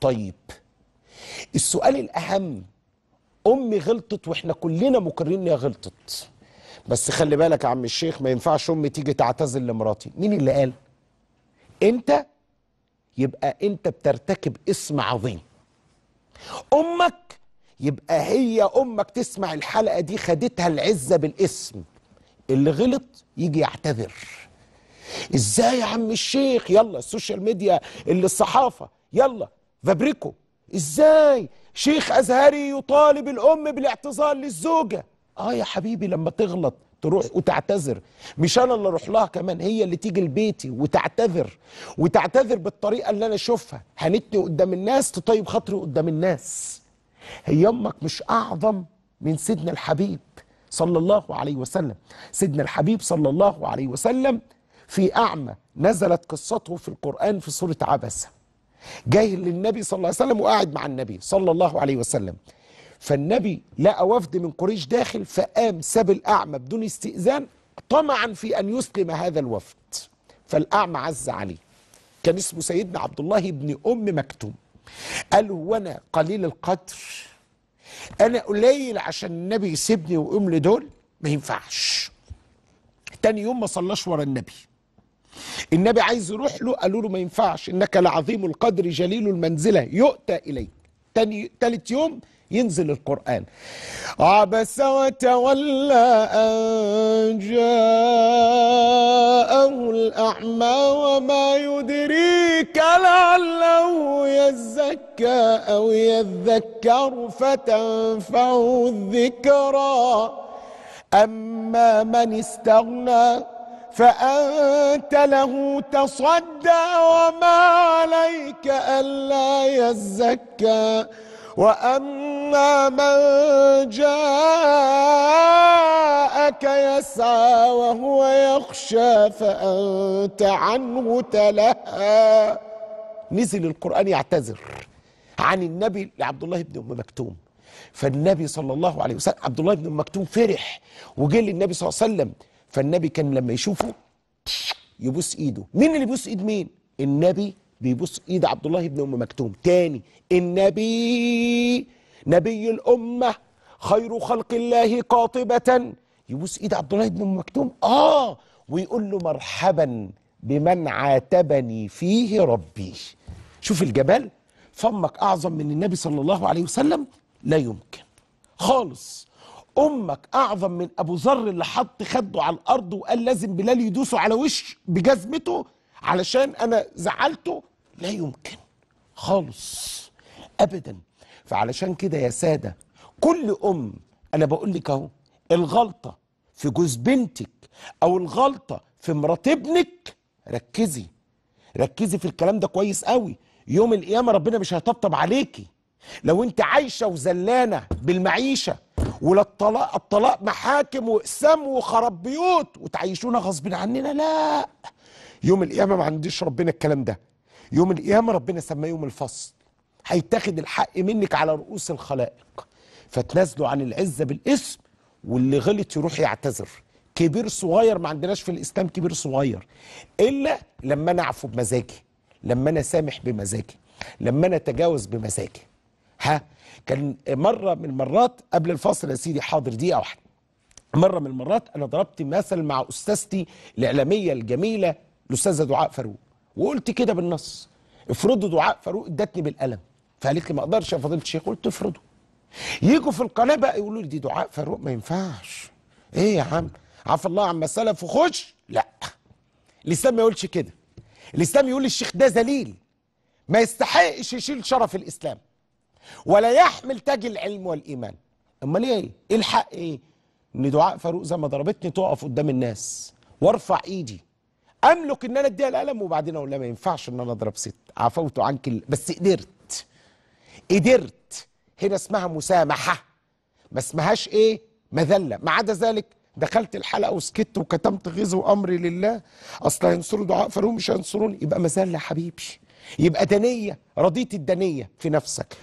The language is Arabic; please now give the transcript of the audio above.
طيب السؤال الأهم أمي غلطت وإحنا كلنا مقرين يا غلطت بس خلي بالك يا عم الشيخ ما ينفعش أمي تيجي تعتذر لمراتي مين اللي قال؟ أنت يبقى أنت بترتكب اسم عظيم أمك يبقى هي أمك تسمع الحلقة دي خدتها العزة بالاسم اللي غلط يجي يعتذر ازاي يا عم الشيخ يلا السوشيال ميديا اللي الصحافه يلا فابريكو ازاي شيخ ازهري يطالب الام بالاعتذار للزوجه اه يا حبيبي لما تغلط تروح وتعتذر مش انا اللي اروح لها كمان هي اللي تيجي لبيتي وتعتذر وتعتذر بالطريقه اللي انا اشوفها هنتني قدام الناس تطيب خاطري قدام الناس هي امك مش اعظم من سيدنا الحبيب صلى الله عليه وسلم سيدنا الحبيب صلى الله عليه وسلم في اعمى نزلت قصته في القران في سوره عبسه جاي للنبي صلى الله عليه وسلم وقاعد مع النبي صلى الله عليه وسلم فالنبي لقى وفد من قريش داخل فقام ساب الأعمى بدون استئذان طمعا في أن يسلم هذا الوفد فالأعمى عز عليه كان اسمه سيدنا عبد الله بن أم مكتوم قال وانا قليل القدر أنا قليل عشان النبي يسيبني وام لدول ما ينفعش تاني يوم ما صلاش ورا النبي النبي عايز يروح له قالوا له ما ينفعش انك لعظيم القدر جليل المنزله يؤتى اليك تاني تالت يوم ينزل القرآن عبس وتولى أن جاءه الأعمى وما يدريك لعله يزكى أو يذكر فتنفعه الذكرى أما من استغنى فأنت له تصدى وما عليك ألا يزكى وأما من جاءك يسعى وهو يخشى فأنت عنه تلهى نزل القرآن يعتذر عن النبي لعبد الله بن أم مكتوم فالنبي صلى الله عليه وسلم عبد الله بن أم مكتوم فرح وجه للنبي صلى الله عليه وسلم فالنبي كان لما يشوفه يبوس ايده مين اللي بيبص ايد مين النبي بيبوس ايد عبد الله بن ام مكتوم تاني النبي نبي الامه خير خلق الله قاطبه يبوس ايد عبد الله بن ام مكتوم اه ويقول له مرحبا بمن عاتبني فيه ربي شوف الجبال فمك اعظم من النبي صلى الله عليه وسلم لا يمكن خالص امك اعظم من ابو ذر اللي حط خده على الارض وقال لازم بلال يدوسه على وش بجزمته علشان انا زعلته لا يمكن خالص ابدا فعلشان كده يا ساده كل ام انا بقول لك اهو الغلطه في جوز بنتك او الغلطه في مرات ابنك ركزي ركزي في الكلام ده كويس قوي يوم القيامه ربنا مش هيطبطب عليكي لو انت عايشه وزلانه بالمعيشه ولا الطلاق الطلاق محاكم واقسام وخراب بيوت وتعيشونا غصب عننا لا يوم القيامه ما عنديش ربنا الكلام ده يوم القيامه ربنا سماه يوم الفصل هيتاخد الحق منك على رؤوس الخلائق فتنازلوا عن العزه بالاسم واللي غلط يروح يعتذر كبير صغير ما عندناش في الاسلام كبير صغير الا لما انا اعفو بمزاجي لما انا سامح بمزاجي لما انا اتجاوز بمزاجي ها كان مره من المرات قبل الفاصل يا سيدي حاضر دقيقه واحده مره من المرات انا ضربت مثل مع استاذتي الاعلاميه الجميله الاستاذه دعاء فاروق وقلت كده بالنص افرضوا دعاء فاروق ادتني بالقلم فقالت لي ما اقدرش يا فضيله الشيخ قلت افرضوا يجوا في القناه بقى يقولوا لي دي دعاء فاروق ما ينفعش ايه يا عم عفى الله عما سلف وخش لا الاسلام ما يقولش كده الاسلام يقول الشيخ ده ذليل ما يستحقش يشيل شرف الاسلام ولا يحمل تاج العلم والايمان امال ايه ايه الحق ايه ان دعاء فاروق زي ما ضربتني تقف قدام الناس وارفع ايدي املك ان انا اديها القلم وبعدين اقول لها ما ينفعش ان انا اضرب ست عفوت عنك ال... بس قدرت قدرت هنا اسمها مسامحه ما اسمهاش ايه مذله ما عدا ذلك دخلت الحلقه وسكت وكتمت غيظ وامري لله اصل هينصروا دعاء فاروق مش هينصروني يبقى مذله حبيبي يبقى دنيه رضيت الدنيه في نفسك